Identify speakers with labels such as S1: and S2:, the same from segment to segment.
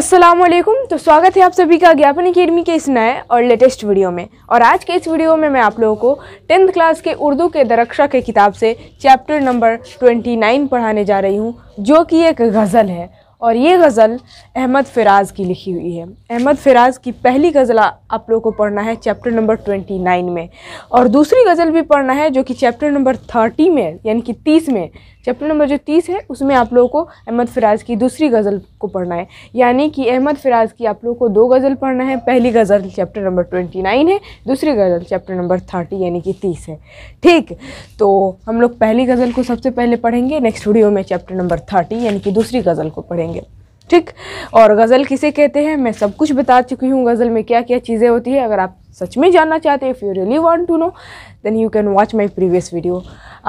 S1: असलम तो स्वागत है आप सभी का ज्ञापन अकेडमी के इस नए और लेटेस्ट वीडियो में और आज के इस वीडियो में मैं आप लोगों को टेंथ क्लास के उर्दू के दरक्षा के किताब से चैप्टर नंबर 29 पढ़ाने जा रही हूँ जो कि एक गज़ल है और ये गज़ल अहमद फ़िराज़ की लिखी हुई है अहमद फ़िराज़ की पहली गज़ल आप लोगों को पढ़ना है चैप्टर नंबर ट्वेंटी नाइन में और दूसरी गज़ल भी पढ़ना है जो कि चैप्टर नंबर थर्टी में यानी कि तीस में चैप्टर नंबर जो तीस है उसमें आप लोगों को अहमद फ़िराज़ की दूसरी गज़ल को पढ़ना है यानी कि अहमद फ़िराज़ की आप लोगों को दो गज़ल पढ़ना है पहली गज़ल चैप्टर नंबर ट्वेंटी नाइन है दूसरी गज़ल चैप्टर नंबर थर्टी यानी कि तीस है ठीक तो हम लोग पहली गज़ल को सबसे पहले पढ़ेंगे नेक्स्ट वीडियो में चैप्टर नंबर थर्टी यानी कि दूसरी गज़ल को पढ़ेंगे करेंगे ठीक और गज़ल किसे कहते हैं मैं सब कुछ बता चुकी हूँ गज़ल में क्या क्या चीज़ें होती है अगर आप सच में जानना चाहते हैं if you really want to know then you can watch my previous video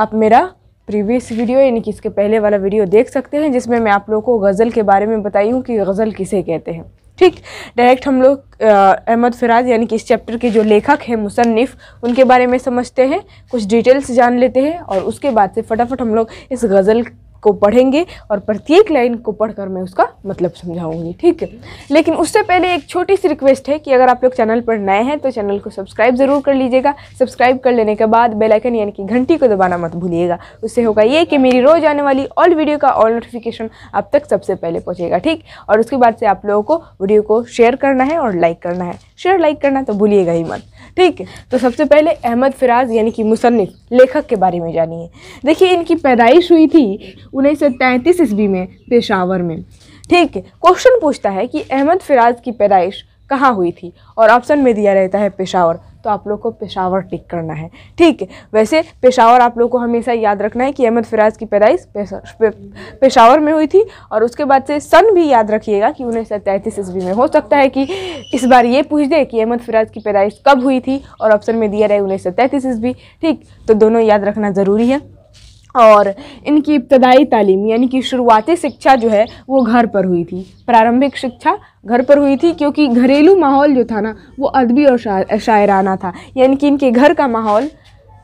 S1: आप मेरा प्रीवियस वीडियो यानी कि इसके पहले वाला वीडियो देख सकते हैं जिसमें मैं आप लोगों को गज़ल के बारे में बताई हूँ कि गज़ल किसे कहते हैं ठीक डायरेक्ट हम लोग अहमद फ़िराज यानी कि इस चैप्टर के जो लेखक हैं मुसनफ़ उनके बारे में समझते हैं कुछ डिटेल्स जान लेते हैं और उसके बाद से फटाफट हम लोग इस गज़ल को पढ़ेंगे और प्रत्येक लाइन को पढ़कर मैं उसका मतलब समझाऊंगी ठीक है लेकिन उससे पहले एक छोटी सी रिक्वेस्ट है कि अगर आप लोग चैनल पर नए हैं तो चैनल को सब्सक्राइब ज़रूर कर लीजिएगा सब्सक्राइब कर लेने के बाद बेलाइकन यानी कि घंटी को दबाना मत भूलिएगा उससे होगा ये कि मेरी रोज़ आने वाली ऑल वीडियो का ऑल नोटिफिकेशन आप तक सबसे पहले पहुँचेगा ठीक और उसके बाद से आप लोगों को वीडियो को शेयर करना है और लाइक करना है शेयर लाइक करना तो भूलिएगा ही मत ठीक है तो सबसे पहले अहमद फिराज यानी कि मुसनफ़ लेखक के बारे में जानिए देखिए इनकी पैदाइश हुई थी उन्नीस सौ तैंतीस ईस्वी में पेशावर में ठीक है क्वेश्चन पूछता है कि अहमद फिराज की पैदाइश कहाँ हुई थी और ऑप्शन में दिया रहता है पेशावर तो आप लोग को पेशावर टिक करना है ठीक है वैसे पेशावर आप लोग को हमेशा याद रखना है कि अहमद फ़िराज की पैदाइश पेशावर में हुई थी और उसके बाद से सन भी याद रखिएगा कि उन्नीस सौ तैंतीस ईस्वी में हो सकता है कि इस बार ये पूछ दे कि अहमद फ़िराज की पैदाइश कब हुई थी और ऑप्शन में दिया रहे उन्नीस सौ तैंतीस ईस्वी ठीक तो दोनों याद रखना ज़रूरी है और इनकी इब्तदाई तालीम यानी कि शुरुआती शिक्षा जो है वो घर पर हुई थी प्रारंभिक शिक्षा घर पर हुई थी क्योंकि घरेलू माहौल जो था ना वो अदबी और शायराना था यानी कि इनके घर का माहौल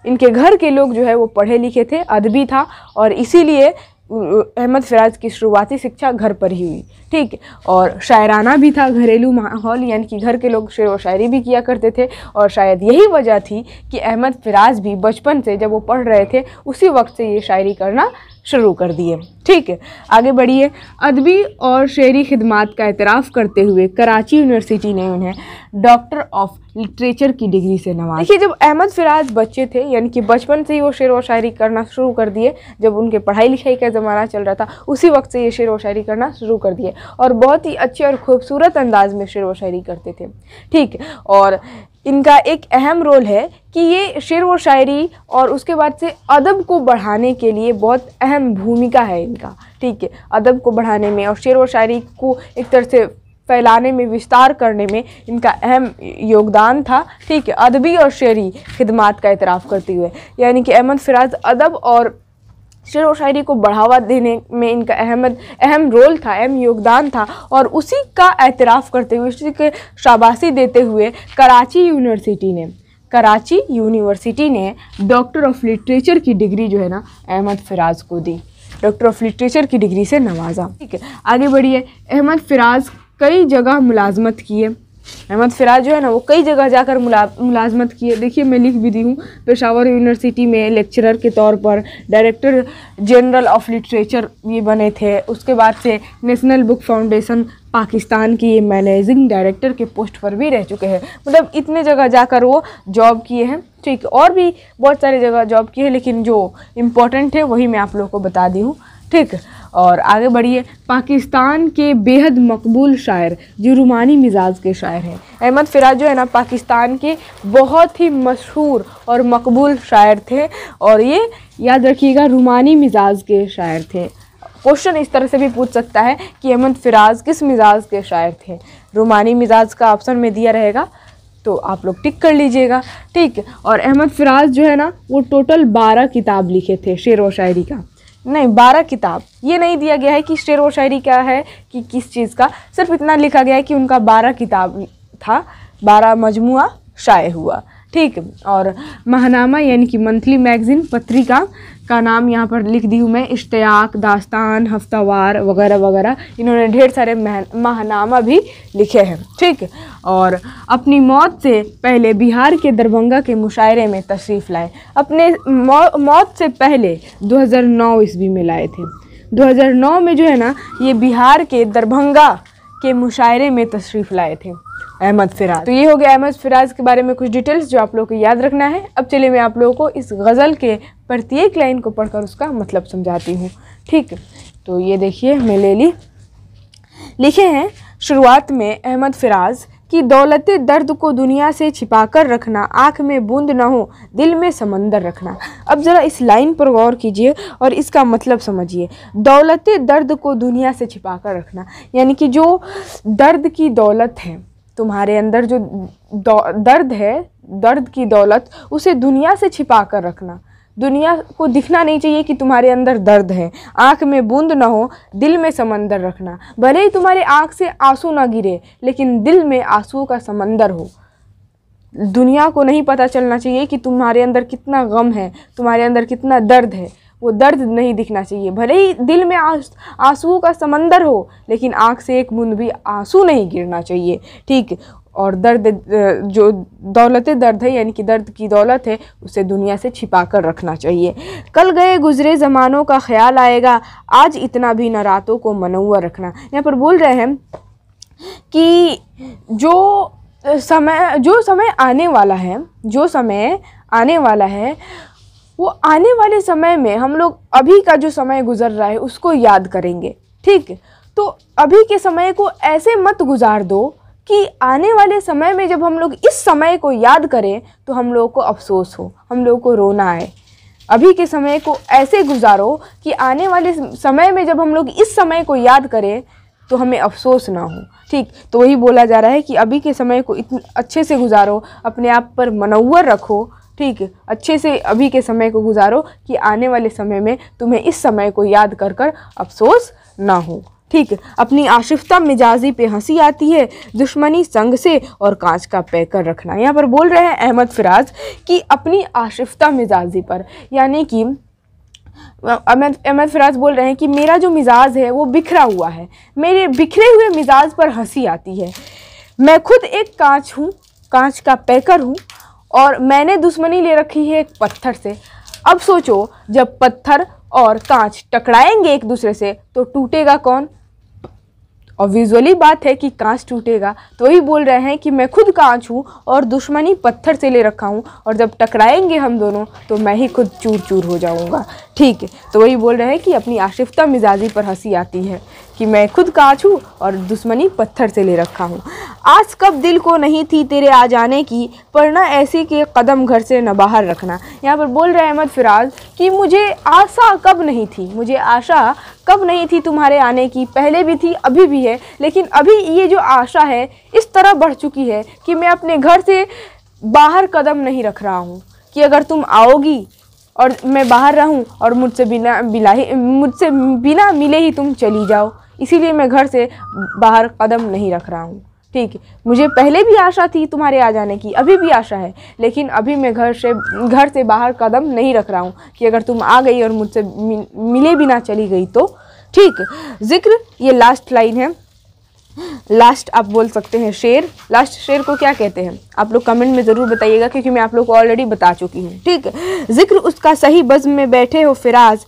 S1: इनके घर के लोग जो है वो पढ़े लिखे थे अदबी था और इसीलिए अहमद फ़राज की शुरुआती शिक्षा घर पर ही हुई ठीक है और शायराना भी था घरेलू माहौल यानी कि घर के लोग शेर व शायरी भी किया करते थे और शायद यही वजह थी कि अहमद फ़राज भी बचपन से जब वो पढ़ रहे थे उसी वक्त से ये शायरी करना शुरू कर दिए ठीक है आगे बढ़िए अदबी और शेरी खिदमत का एतराफ़ करते हुए कराची यूनिवर्सिटी ने उन्हें डॉक्टर ऑफ लिटरेचर की डिग्री से नवाजा देखिए जब अहमद फिराज बच्चे थे यानी कि बचपन से ही वो शेर व शायरी करना शुरू कर दिए जब उनके पढ़ाई लिखाई का ज़माना चल रहा था उसी वक्त से ये शेर व शायरी करना शुरू कर दिए और बहुत ही अच्छे और ख़ूबसूरत अंदाज में शेर व शायरी करते थे ठीक और इनका एक अहम रोल है कि ये शेर व शायरी और उसके बाद से अदब को बढ़ाने के लिए बहुत अहम भूमिका है इनका ठीक है अदब को बढ़ाने में और शेर व शायरी को एक तरह से फैलाने में विस्तार करने में इनका अहम योगदान था ठीक है अदबी और शेरी खिदमत का इतराफ़ करते हुए यानी कि अहमद फ़िराज अदब और शेर व शायरी को बढ़ावा देने में इनका अहम अहम रोल था अहम योगदान था और उसी का एतराफ़ करते हुए उसी के शाबाशी देते हुए कराची यूनिवर्सिटी ने कराची यूनिवर्सिटी ने डॉक्टर ऑफ लिटरेचर की डिग्री जो है ना अहमद फ़िराज को दी डॉक्टर ऑफ लिटरेचर की डिग्री से नवाजा ठीक है आगे बढ़िए अहमद फ़िराज कई जगह मुलाजमत की है अहमद फ़राज जो है ना वो कई जगह जाकर मुला मुलाजमत की है देखिए मैं लिख भी दी हूँ पेशावर यूनिवर्सिटी में लेक्चरर के तौर पर डायरेक्टर जनरल ऑफ लिटरेचर ये बने थे उसके बाद से नेशनल बुक फाउंडेशन पाकिस्तान की ये मैनेजिंग डायरेक्टर के पोस्ट पर भी रह चुके हैं मतलब इतने जगह जाकर वो जॉब किए हैं ठीक और भी बहुत सारी जगह जॉब किए हैं लेकिन जो इम्पोर्टेंट है वही मैं आप लोगों को बता दी हूँ ठीक और आगे बढ़िए पाकिस्तान के बेहद मकबूल शायर जो रूमानी मिजाज के शायर हैं अहमद फ़िराज जो है ना पाकिस्तान के बहुत ही मशहूर और मकबूल शायर थे और ये याद रखिएगा रूमानी मिजाज के शायर थे क्वेश्चन इस तरह से भी पूछ सकता है कि अहमद फ़िराज किस मिजाज के शायर थे रूमानी मिजाज का ऑप्शन में दिया रहेगा तो आप लोग टिक कर लीजिएगा ठीक और अहमद फ़िराज जो है ना वो टोटल बारह किताब लिखे थे शेर व शायरी का नहीं बारह किताब ये नहीं दिया गया है कि शेर व शायरी क्या है कि किस चीज़ का सिर्फ इतना लिखा गया है कि उनका बारह किताब था बारह मजमु शाये हुआ ठीक और महनामा यानी कि मंथली मैगज़ीन पत्रिका का नाम यहाँ पर लिख दी हूँ मैं इश्तियाक दास्तान हफ्तावार वगैरह वगैरह इन्होंने ढेर सारे माहनामा भी लिखे हैं ठीक और अपनी मौत से पहले बिहार के दरभंगा के मुशायरे में तशरीफ़ लाए अपने मौ, मौत से पहले 2009 ईस्वी में लाए थे 2009 में जो है ना ये बिहार के दरभंगा के मुशायरे में तशरीफ़ लाए थे अहमद फिराज तो ये हो गया अहमद फिराज के बारे में कुछ डिटेल्स जो आप लोगों को याद रखना है अब चलिए मैं आप लोगों को इस गज़ल के प्रत्येक लाइन को पढ़कर उसका मतलब समझाती हूँ ठीक तो ये देखिए मैं ले ली लिखे हैं शुरुआत में अहमद फिराज कि दौलत दर्द को दुनिया से छिपा कर रखना आँख में बूंद ना हो दिल में समंदर रखना अब ज़रा इस लाइन पर गौर कीजिए और इसका मतलब समझिए दौलत दर्द को दुनिया से छिपा कर रखना यानी कि जो दर्द की दौलत है तुम्हारे अंदर जो दर्द है दर्द की दौलत उसे दुनिया से छिपा कर रखना दुनिया को दिखना नहीं चाहिए कि तुम्हारे अंदर दर्द है आँख में बूंद ना हो दिल में समंदर रखना भले ही तुम्हारे आँख से आंसू ना गिरे लेकिन दिल में आंसू का समंदर हो दुनिया को नहीं पता चलना चाहिए कि तुम्हारे अंदर कितना गम है तुम्हारे अंदर कितना दर्द है वो दर्द नहीं दिखना चाहिए भले ही दिल में आंसुओं का समंदर हो लेकिन आँख से एक बूंद भी आंसू नहीं गिरना चाहिए ठीक और दर्द जो दौलत दर्द है यानी कि दर्द की दौलत है उसे दुनिया से छिपा कर रखना चाहिए कल गए गुजरे ज़मानों का ख्याल आएगा आज इतना भी न रातों को मनुआ रखना यहाँ पर बोल रहे हैं कि जो समय जो समय आने वाला है जो समय आने वाला है वो आने वाले समय में हम लोग अभी का जो समय गुजर रहा है उसको याद करेंगे ठीक तो अभी के समय को ऐसे मत गुजार दो कि आने वाले समय में जब हम लोग इस समय को याद करें तो हम लोगों को अफसोस हो हम लोगों को रोना आए अभी के समय को ऐसे गुजारो कि आने वाले समय में जब हम लोग इस समय को याद करें तो हमें अफसोस ना हो ठीक तो वही बोला जा रहा है कि अभी के समय को इतने अच्छे से गुजारो अपने आप पर मनवर रखो ठीक है अच्छे से अभी के समय को गुजारो कि आने वाले समय में तुम्हें इस समय को याद कर कर अफसोस ना हो ठीक है अपनी आशिफ्ता मिजाजी पे हंसी आती है दुश्मनी संग से और कांच का पैकर रखना यहाँ पर बोल रहे हैं अहमद फिराज कि अपनी आशिफ्ता मिजाजी पर यानी कि अहमद अहमद फराज बोल रहे हैं कि मेरा जो मिजाज है वो बिखरा हुआ है मेरे बिखरे हुए मिजाज पर हंसी आती है मैं खुद एक कांच हूँ कांच का पैकर हूँ और मैंने दुश्मनी ले रखी है एक पत्थर से अब सोचो जब पत्थर और कांच टकराएंगे एक दूसरे से तो टूटेगा कौन और विजुअली बात है कि कांच टूटेगा तो ही बोल रहे हैं कि मैं खुद कांच हूँ और दुश्मनी पत्थर से ले रखा हूँ और जब टकराएंगे हम दोनों तो मैं ही खुद चूर चूर हो जाऊँगा ठीक है तो वही बोल रहे हैं कि अपनी आशिफ्ता मिजाजी पर हंसी आती है कि मैं खुद कांच हूँ और दुश्मनी पत्थर से ले रखा हूँ आज कब दिल को नहीं थी तेरे आ जाने की पर ना ऐसे के कदम घर से न बाहर रखना यहाँ पर बोल रहे अहमद फिराज कि मुझे आशा कब नहीं थी मुझे आशा कब नहीं थी तुम्हारे आने की पहले भी थी अभी भी है लेकिन अभी ये जो आशा है इस तरह बढ़ चुकी है कि मैं अपने घर से बाहर कदम नहीं रख रहा हूँ कि अगर तुम आओगी और मैं बाहर रहूं और मुझसे बिना बिला मुझसे बिना मिले ही तुम चली जाओ इसीलिए मैं घर से बाहर कदम नहीं रख रहा हूँ ठीक है मुझे पहले भी आशा थी तुम्हारे आ जाने की अभी भी आशा है लेकिन अभी मैं घर से घर से बाहर कदम नहीं रख रहा हूँ कि अगर तुम आ गई और मुझसे मिले बिना चली गई तो ठीक जिक्र ये लास्ट लाइन है लास्ट आप बोल सकते हैं शेर लास्ट शेर को क्या कहते हैं आप लोग कमेंट में ज़रूर बताइएगा क्योंकि मैं आप लोग को ऑलरेडी बता चुकी हूँ ठीक जिक्र उसका सही बज में बैठे हो फिराज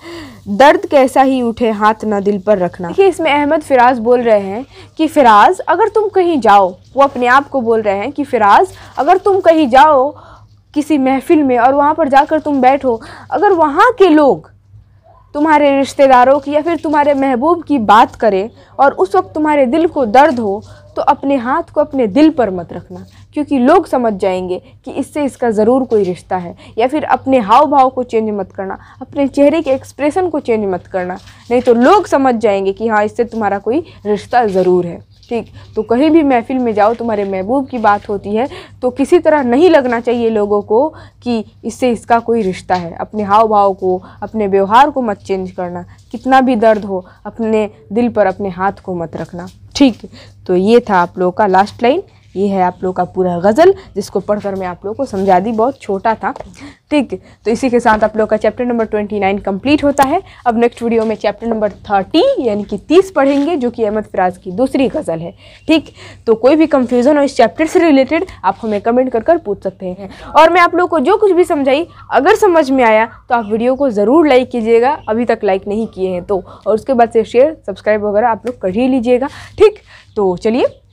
S1: दर्द कैसा ही उठे हाथ ना दिल पर रखना देखिए इसमें अहमद फिराज बोल रहे हैं कि फिराज अगर तुम कहीं जाओ वो अपने आप को बोल रहे हैं कि फिराज अगर तुम कहीं जाओ किसी महफिल में और वहाँ पर जाकर तुम बैठो अगर वहाँ के लोग तुम्हारे रिश्तेदारों की या फिर तुम्हारे महबूब की बात करें और उस वक्त तुम्हारे दिल को दर्द हो तो अपने हाथ को अपने दिल पर मत रखना क्योंकि लोग समझ जाएंगे कि इससे इसका ज़रूर कोई रिश्ता है या फिर अपने हाव भाव को चेंज मत करना अपने चेहरे के एक्सप्रेशन को चेंज मत करना नहीं तो लोग समझ जाएंगे कि हाँ इससे तुम्हारा कोई रिश्ता ज़रूर है ठीक तो कहीं भी महफिल में जाओ तुम्हारे महबूब की बात होती है तो किसी तरह नहीं लगना चाहिए लोगों को कि इससे इसका कोई रिश्ता है अपने हाव भाव को अपने व्यवहार को मत चेंज करना कितना भी दर्द हो अपने दिल पर अपने हाथ को मत रखना ठीक तो ये था आप लोगों का लास्ट लाइन ये है आप लोग का पूरा गज़ल जिसको पढ़कर मैं आप लोग को समझा दी बहुत छोटा था ठीक तो इसी के साथ आप लोग का chapter number twenty nine complete होता है अब नेक्स्ट वीडियो में चैप्टर नंबर थर्टी यानी कि तीस पढ़ेंगे जो कि अहमद फराज की दूसरी गज़ल है ठीक तो कोई भी कंफ्यूज़न हो इस चैप्टर से रिलेटेड आप हमें कमेंट कर कर पूछ सकते हैं और मैं आप लोग को जो कुछ भी समझाई अगर समझ में आया तो आप वीडियो को ज़रूर लाइक कीजिएगा अभी तक लाइक नहीं किए हैं तो और उसके बाद से शेयर सब्सक्राइब वगैरह आप लोग कर ही लीजिएगा ठीक तो चलिए